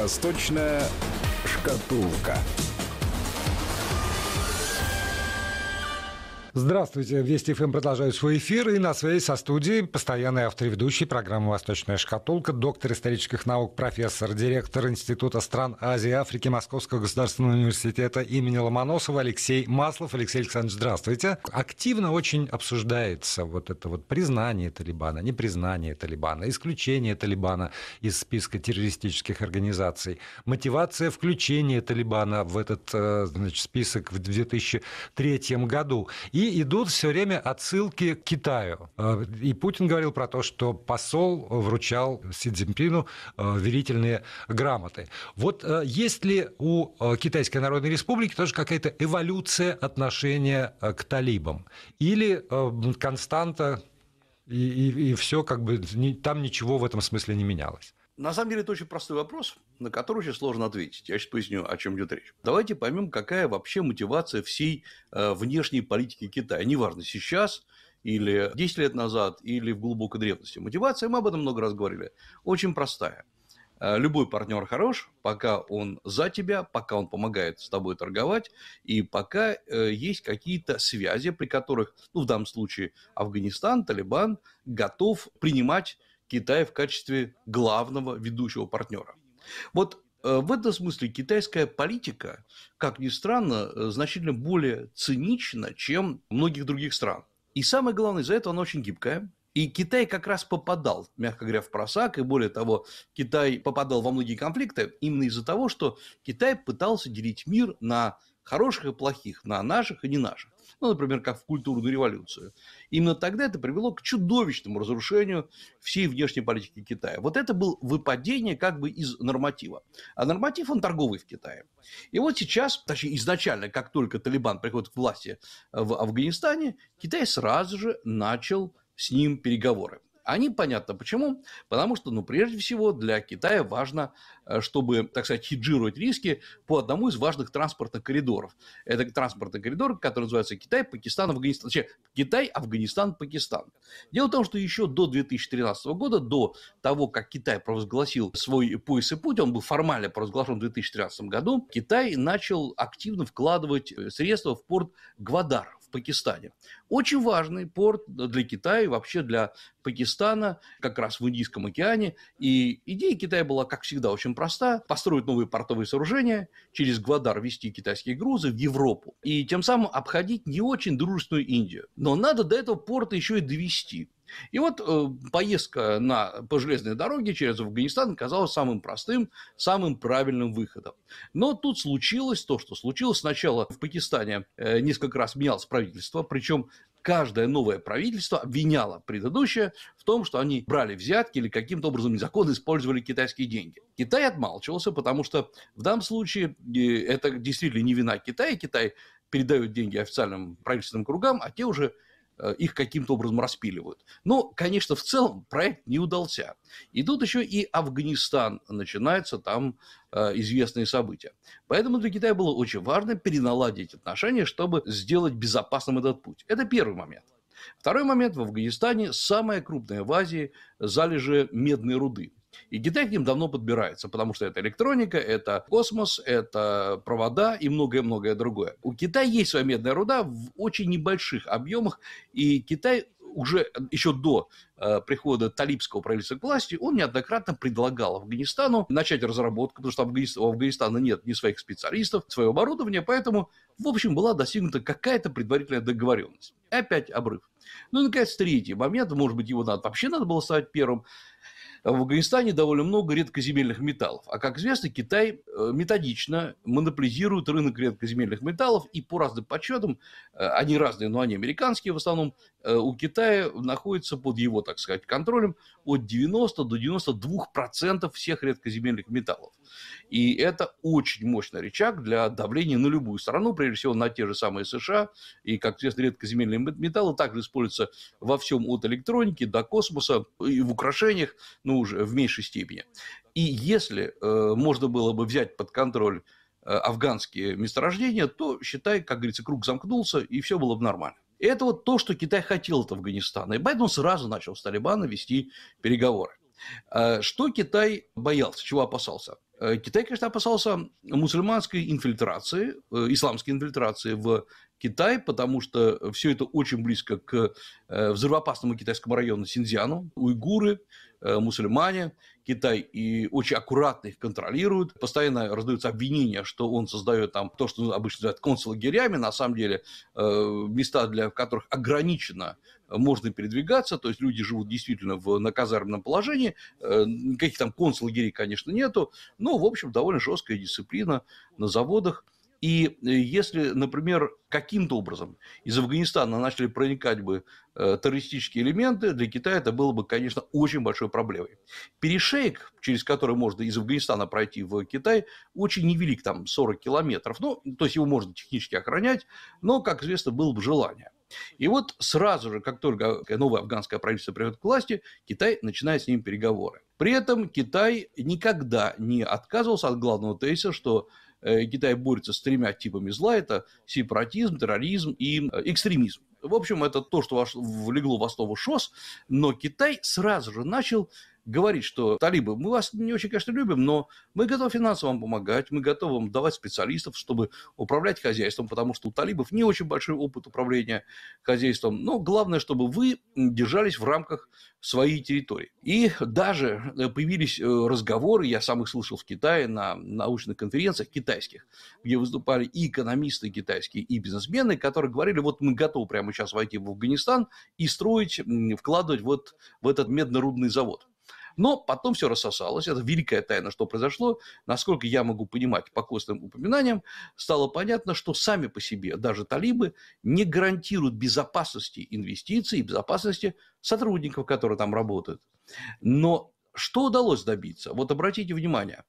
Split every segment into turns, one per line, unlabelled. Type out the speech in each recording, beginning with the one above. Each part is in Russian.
Восточная шкатулка. Здравствуйте. Вести ФМ эм продолжает свой эфир. И на связи со студией постоянный автор ведущей программы «Восточная шкатулка», доктор исторических наук, профессор, директор Института стран Азии и Африки Московского государственного университета имени Ломоносова Алексей Маслов. Алексей Александрович, здравствуйте. Активно очень обсуждается вот это вот признание Талибана, непризнание Талибана, исключение Талибана из списка террористических организаций, мотивация включения Талибана в этот э, значит, список в 2003 году. И идут все время отсылки к Китаю. А, и Путин говорил про то, что посол вручал Си Цзиньпину а, верительные грамоты. Вот а, есть ли у Китайской Народной Республики тоже какая-то эволюция отношения к талибам? Или константа и, и, и все как бы ни, там ничего в этом смысле не менялось?
На самом деле это очень простой вопрос, на который очень сложно ответить. Я сейчас поясню, о чем идет речь. Давайте поймем, какая вообще мотивация всей э, внешней политики Китая. Неважно, сейчас или 10 лет назад, или в глубокой древности. Мотивация, мы об этом много раз говорили, очень простая. Э, любой партнер хорош, пока он за тебя, пока он помогает с тобой торговать, и пока э, есть какие-то связи, при которых, ну, в данном случае, Афганистан, Талибан готов принимать Китая в качестве главного ведущего партнера. Вот э, в этом смысле китайская политика, как ни странно, э, значительно более цинична, чем многих других стран. И самое главное, из-за этого она очень гибкая. И Китай как раз попадал, мягко говоря, в просак. И более того, Китай попадал во многие конфликты именно из-за того, что Китай пытался делить мир на хороших и плохих, на наших и не наших. Ну, например, как в культурную революцию. Именно тогда это привело к чудовищному разрушению всей внешней политики Китая. Вот это было выпадение как бы из норматива. А норматив, он торговый в Китае. И вот сейчас, точнее, изначально, как только Талибан приходит к власти э, в Афганистане, Китай сразу же начал с ним переговоры. Они, понятно, почему? Потому что, ну, прежде всего, для Китая важно, э, чтобы, так сказать, хеджировать риски по одному из важных транспортных коридоров. Это транспортный коридор, который называется Китай, Пакистан, Афганистан. Точнее, Китай, Афганистан, Пакистан. Дело в том, что еще до 2013 года, до того, как Китай провозгласил свой пояс и путь, он был формально провозглашен в 2013 году, Китай начал активно вкладывать э, средства в порт Гвадар Пакистане. Очень важный порт для Китая и вообще для Пакистана, как раз в Индийском океане. И идея Китая была, как всегда, очень проста. Построить новые портовые сооружения, через Гвадар вести китайские грузы в Европу. И тем самым обходить не очень дружественную Индию. Но надо до этого порта еще и довести. И вот э, поездка на, по железной дороге через Афганистан оказалась самым простым, самым правильным выходом. Но тут случилось то, что случилось. Сначала в Пакистане э, несколько раз менялось правительство, причем каждое новое правительство обвиняло предыдущее в том, что они брали взятки или каким-то образом незаконно использовали китайские деньги. Китай отмалчивался, потому что в данном случае э, это действительно не вина Китая. Китай передает деньги официальным правительственным кругам, а те уже Э, их каким-то образом распиливают. Но, конечно, в целом проект не удался. И тут еще и Афганистан начинается, там э, известные события. Поэтому для Китая было очень важно переналадить отношения, чтобы сделать безопасным этот путь. Это первый момент. Второй момент. В Афганистане самая крупная в Азии залежи медной руды. И Китай к ним давно подбирается, потому что это электроника, это космос, это провода и многое-многое другое. У Китая есть своя медная руда в очень небольших объемах, и Китай уже еще до э, прихода талибского правительства к власти, он неоднократно предлагал Афганистану начать разработку, потому что Афганистан, у Афганистана нет ни своих специалистов, своего оборудования, поэтому, в общем, была достигнута какая-то предварительная договоренность. Опять обрыв. Ну и, наконец, третий момент, может быть, его надо, вообще надо было ставить первым, в Афганистане довольно много редкоземельных металлов. А как известно, Китай э, методично монополизирует рынок редкоземельных металлов, и по разным подсчетам, э, они разные, но они американские в основном, э, у Китая находится под его, так сказать, контролем от 90 до 92 процентов всех редкоземельных металлов. И это очень мощный рычаг для давления на любую страну, прежде всего на те же самые США. И, как известно, редкоземельные металлы также используются во всем от электроники до космоса и в украшениях ну уже в меньшей степени. И если э, можно было бы взять под контроль э, афганские месторождения, то, считай, как говорится, круг замкнулся, и все было бы нормально. И это вот то, что Китай хотел от Афганистана. И Байден сразу начал с Талибана вести переговоры. Э, что Китай боялся, чего опасался? Э, Китай, конечно, опасался мусульманской инфильтрации, э, исламской инфильтрации в Китай, потому что все это очень близко к взрывоопасному китайскому району Синьцзяну. Уйгуры, Э, мусульмане, Китай и очень аккуратно их контролирует. Постоянно раздаются обвинения, что он создает там то, что обычно называют концлагерями, на самом деле э, места, для которых ограничено э, можно передвигаться, то есть люди живут действительно в, на казарменном положении, никаких там концлагерей, конечно, нету, но, ну, в общем, довольно жесткая дисциплина на заводах – и э, если, например, каким-то образом из Афганистана начали проникать бы э, террористические элементы, для Китая это было бы, конечно, очень большой проблемой. Перешейк, через который можно из Афганистана пройти в Китай, очень невелик, там 40 километров. Ну, то есть его можно технически охранять, но, как известно, было бы желание. И вот сразу же, как только новое афганское правительство придет к власти, Китай начинает с ним переговоры. При этом Китай никогда не отказывался от главного тезиса, что Э, Китай борется с тремя типами зла. Это сепаратизм, терроризм и э, экстремизм. В общем, это то, что влегло в основу ШОС, но Китай сразу же начал Говорит, что талибы, мы вас не очень, конечно, любим, но мы готовы финансово вам помогать, мы готовы вам давать специалистов, чтобы управлять хозяйством, потому что у талибов не очень большой опыт управления хозяйством. Но главное, чтобы вы держались в рамках своей территории. И даже э, появились э, разговоры, я сам их слышал в Китае на научных конференциях китайских, где выступали и экономисты китайские, и бизнесмены, которые говорили, вот мы готовы прямо сейчас войти в Афганистан и строить, вкладывать вот в этот медно-рудный завод. Но потом все рассосалось. Это великая тайна, что произошло. Насколько я могу понимать по костным упоминаниям, стало понятно, что сами по себе даже талибы не гарантируют безопасности инвестиций и безопасности сотрудников, которые там работают. Но что удалось добиться? Вот обратите внимание,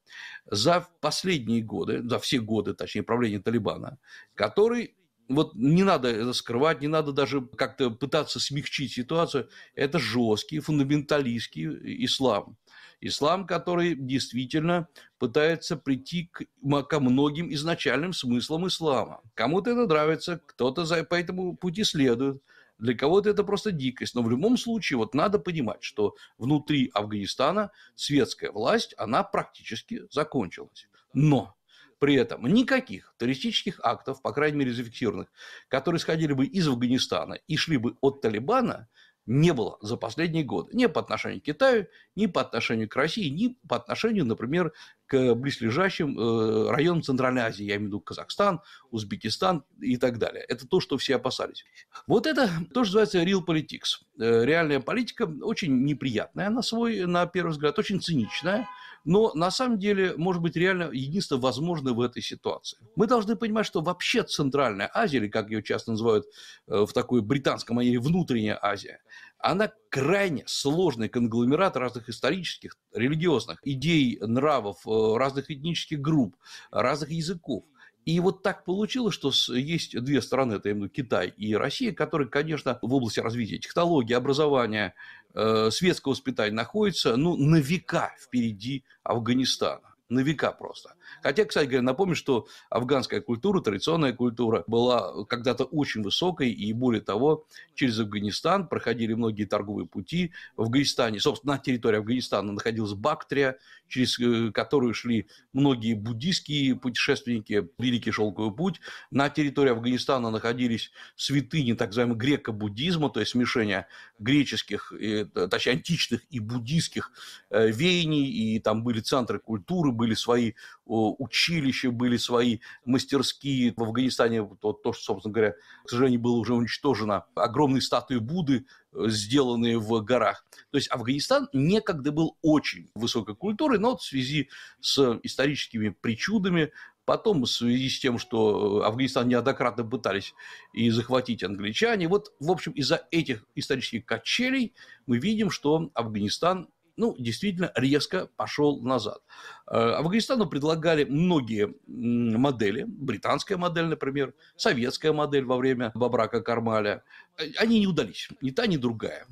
за последние годы, за все годы, точнее, правления Талибана, который вот не надо это скрывать, не надо даже как-то пытаться смягчить ситуацию. Это жесткий, фундаменталистский ислам. Ислам, который действительно пытается прийти к, ко многим изначальным смыслам ислама. Кому-то это нравится, кто-то за, по этому пути следует. Для кого-то это просто дикость. Но в любом случае, вот надо понимать, что внутри Афганистана светская власть, она практически закончилась. Но при этом никаких террористических актов, по крайней мере зафиксированных, которые исходили бы из Афганистана и шли бы от Талибана, не было за последние годы. Ни по отношению к Китаю, ни по отношению к России, ни по отношению, например, к близлежащим э, районам Центральной Азии, я имею в виду Казахстан, Узбекистан и так далее. Это то, что все опасались. Вот это то, что называется real politics. Э, реальная политика очень неприятная на свой, на первый взгляд, очень циничная, но на самом деле, может быть, реально единственное возможное в этой ситуации. Мы должны понимать, что вообще Центральная Азия, или как ее часто называют э, в такой британском манере, внутренняя Азия, она крайне сложный конгломерат разных исторических, религиозных идей, нравов, э, разных этнических групп, разных языков – и вот так получилось, что есть две страны, это именно Китай и Россия, которые, конечно, в области развития технологий, образования, э, светского воспитания находятся ну, на века впереди Афганистана на века просто. Хотя, кстати говоря, напомню, что афганская культура, традиционная культура была когда-то очень высокой, и более того, через Афганистан проходили многие торговые пути. В Афганистане, собственно, на территории Афганистана находилась Бактрия, через э, которую шли многие буддийские путешественники, Великий Шелковый путь. На территории Афганистана находились святыни так называемого греко-буддизма, то есть смешение греческих, э, точнее античных и буддийских э, веяний, и там были центры культуры, были свои училища, были свои мастерские. В Афганистане вот то что, собственно говоря, к сожалению, было уже уничтожено. Огромные статуи Будды сделанные в горах. То есть Афганистан некогда был очень высокой культурой, но вот в связи с историческими причудами, потом в связи с тем, что Афганистан неоднократно пытались и захватить англичане. Вот, в общем, из-за этих исторических качелей мы видим, что Афганистан ну, действительно, резко пошел назад. Э, Афганистану предлагали многие модели, британская модель, например, советская модель во время Бабрака Кармаля. Э, они не удались, ни та, ни другая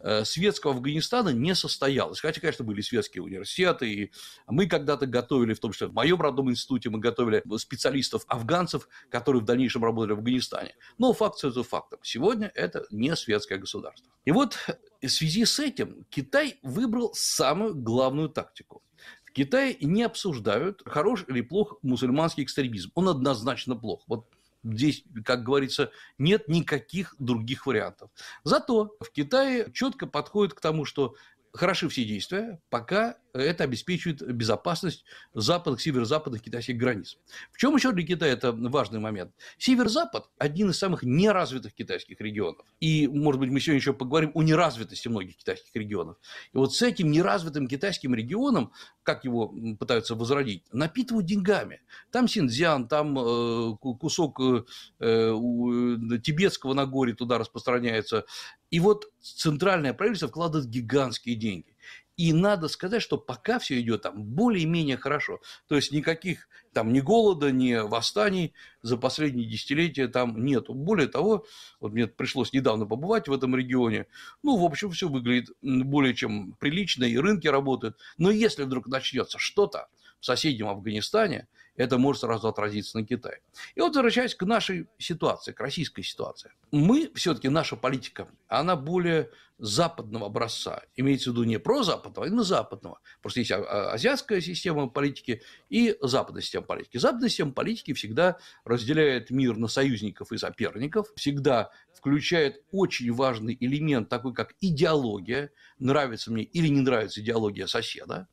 э, светского Афганистана не состоялось. Хотя, конечно, были светские университеты, и мы когда-то готовили, в том числе в моем родном институте, мы готовили специалистов-афганцев, которые в дальнейшем работали в Афганистане. Но факт это фактом. Сегодня это не светское государство. И вот в связи с этим Китай выбрал самую главную тактику. В Китае не обсуждают, хорош или плох мусульманский экстремизм. Он однозначно плох. Вот Здесь, как говорится, нет никаких других вариантов. Зато в Китае четко подходит к тому, что хороши все действия, пока это обеспечивает безопасность западных, северо-западных китайских границ. В чем еще для Китая это важный момент? Северо-запад – один из самых неразвитых китайских регионов. И, может быть, мы сегодня еще поговорим о неразвитости многих китайских регионов. И вот с этим неразвитым китайским регионом, как его пытаются возродить, напитывают деньгами. Там Синьцзян, там э, кусок э, э, тибетского Нагорья туда распространяется, и вот центральное правительство вкладывает гигантские деньги. И надо сказать, что пока все идет там более-менее хорошо. То есть никаких там ни голода, ни восстаний за последние десятилетия там нет. Более того, вот мне пришлось недавно побывать в этом регионе. Ну, в общем, все выглядит более чем прилично, и рынки работают. Но если вдруг начнется что-то, в соседнем Афганистане, это может сразу отразиться на Китае. И вот возвращаясь к нашей ситуации, к российской ситуации. Мы все-таки, наша политика, она более западного образца. Имеется в виду не про западного, а именно западного. Просто есть а, а, азиатская система политики и западная система политики. Западная система политики всегда разделяет мир на союзников и соперников, всегда включает очень важный элемент, такой как идеология. Нравится мне или не нравится идеология соседа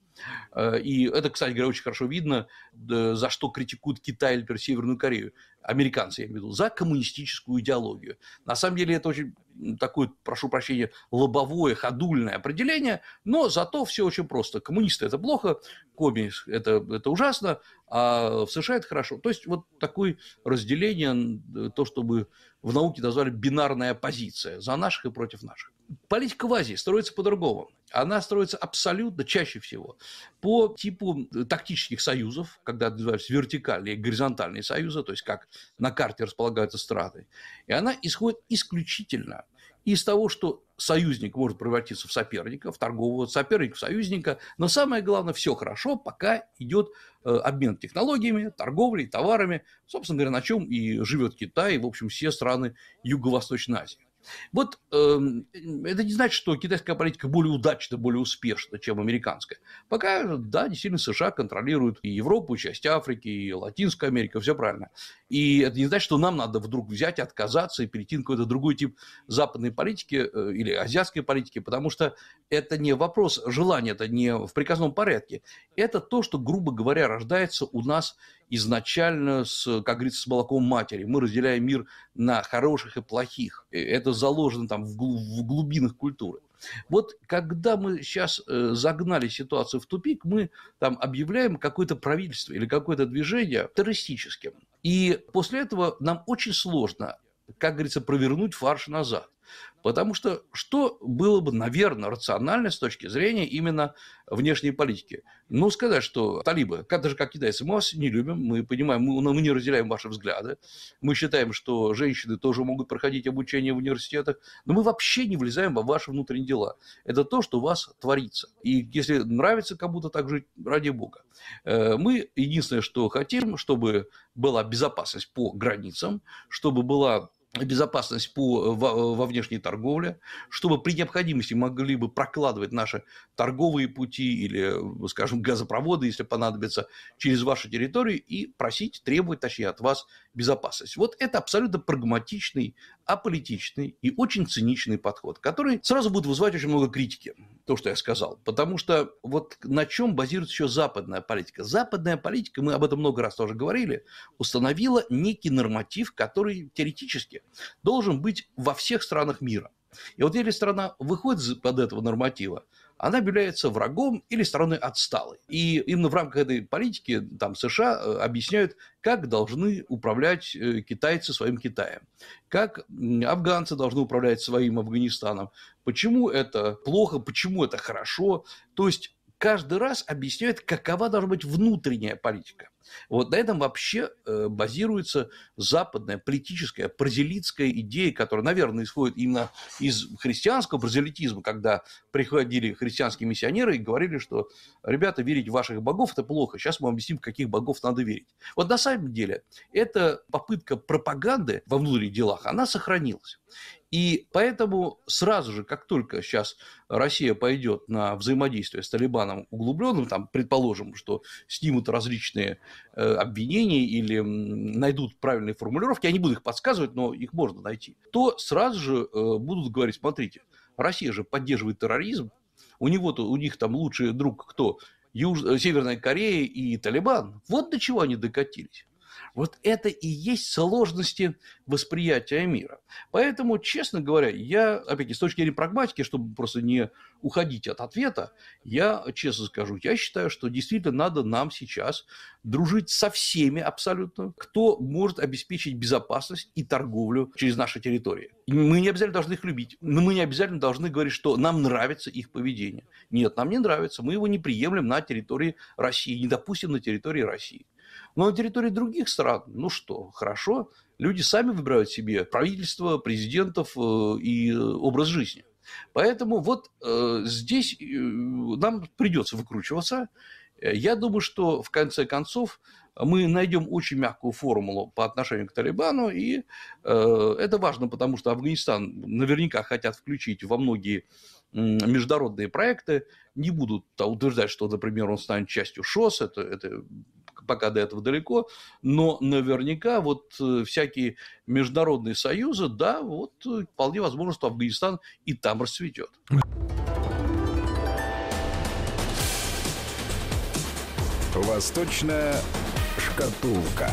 Э, и это, кстати говоря, очень хорошо видно, э, за что критикуют Китай или например, Северную Корею, американцы, я имею в виду, за коммунистическую идеологию. На самом деле это очень такое, прошу прощения, лобовое, ходульное определение, но зато все очень просто. Коммунисты – это плохо, коми – это, это ужасно, а в США это хорошо. То есть вот такое разделение, то, чтобы в науке назвали бинарная позиция, за наших и против наших. Политика в Азии строится по-другому. Она строится абсолютно, чаще всего, по типу э, тактических союзов, когда называются вертикальные и горизонтальные союзы, то есть как на карте располагаются страны, И она исходит исключительно из того, что союзник может превратиться в соперника, в торгового соперника, в союзника. Но самое главное, все хорошо, пока идет э, обмен технологиями, торговлей, товарами. Собственно говоря, на чем и живет Китай, и, в общем, все страны Юго-Восточной Азии. Вот э, это не значит, что китайская политика более удачна, более успешна, чем американская. Пока, да, действительно, США контролируют и Европу, и часть Африки, и Латинская Америка, все правильно. И это не значит, что нам надо вдруг взять, отказаться и перейти на какой-то другой тип западной политики э, или азиатской политики, потому что это не вопрос желания, это не в приказном порядке. Это то, что, грубо говоря, рождается у нас изначально, с, как говорится, с молоком матери. Мы разделяем мир на хороших и плохих. Это заложено там в, в глубинах культуры. Вот когда мы сейчас э, загнали ситуацию в тупик, мы там объявляем какое-то правительство или какое-то движение террористическим. И после этого нам очень сложно, как говорится, провернуть фарш назад. Потому что что было бы, наверное, рационально с точки зрения именно внешней политики? Ну, сказать, что талибы, даже как китайцы, мы вас не любим, мы понимаем, мы, мы не разделяем ваши взгляды, мы считаем, что женщины тоже могут проходить обучение в университетах, но мы вообще не влезаем во ваши внутренние дела. Это то, что у вас творится. И если нравится кому-то так жить, ради бога. Э, мы единственное, что хотим, чтобы была безопасность по границам, чтобы была безопасность по, э, во, э, во внешней торговле, чтобы при необходимости могли бы прокладывать наши торговые пути или, э, скажем, газопроводы, если понадобится, через вашу территорию и просить, требовать, точнее, от вас безопасность. Вот это абсолютно прагматичный, аполитичный и очень циничный подход, который сразу будет вызывать очень много критики, то, что я сказал. Потому что вот на чем базируется еще западная политика? Западная политика, мы об этом много раз тоже говорили, установила некий норматив, который теоретически должен быть во всех странах мира. И вот если страна выходит под этого норматива, она является врагом или стороной отсталой. И именно в рамках этой политики там США э, объясняют, как должны управлять э, китайцы своим Китаем, как афганцы должны управлять своим Афганистаном, почему это плохо, почему это хорошо. То есть каждый раз объясняют, какова должна быть внутренняя политика. Вот на этом вообще э, базируется западная политическая, прозелитская идея, которая, наверное, исходит именно из христианского прозелитизма, когда приходили христианские миссионеры и говорили, что, ребята, верить в ваших богов – это плохо, сейчас мы вам объясним, в каких богов надо верить. Вот на самом деле эта попытка пропаганды во внутренних делах, она сохранилась. И поэтому сразу же, как только сейчас Россия пойдет на взаимодействие с Талибаном углубленным, там, предположим, что снимут различные Э, обвинений или найдут правильные формулировки, я не буду их подсказывать, но их можно найти, то сразу же э, будут говорить, смотрите, Россия же поддерживает терроризм, у, него -то, у них там лучший друг кто? Юж... Э, Северная Корея и Талибан. Вот до чего они докатились. Вот это и есть сложности восприятия мира. Поэтому, честно говоря, я, опять-таки, с точки зрения прагматики, чтобы просто не уходить от ответа, я честно скажу, я считаю, что действительно надо нам сейчас дружить со всеми абсолютно, кто может обеспечить безопасность и торговлю через наши территории. Мы не обязательно должны их любить, но мы не обязательно должны говорить, что нам нравится их поведение. Нет, нам не нравится, мы его не приемлем на территории России, не допустим на территории России. Но на территории других стран, ну что, хорошо, люди сами выбирают себе правительство, президентов э, и образ жизни. Поэтому вот э, здесь э, нам придется выкручиваться. Я думаю, что в конце концов мы найдем очень мягкую формулу по отношению к Талибану, и э, это важно, потому что Афганистан наверняка хотят включить во многие международные проекты, не будут утверждать, что, например, он станет частью ШОС, это, это пока до этого далеко, но наверняка вот э, всякие международные союзы, да, вот э, вполне возможно, что Афганистан и там расцветет.
Восточная шкатулка.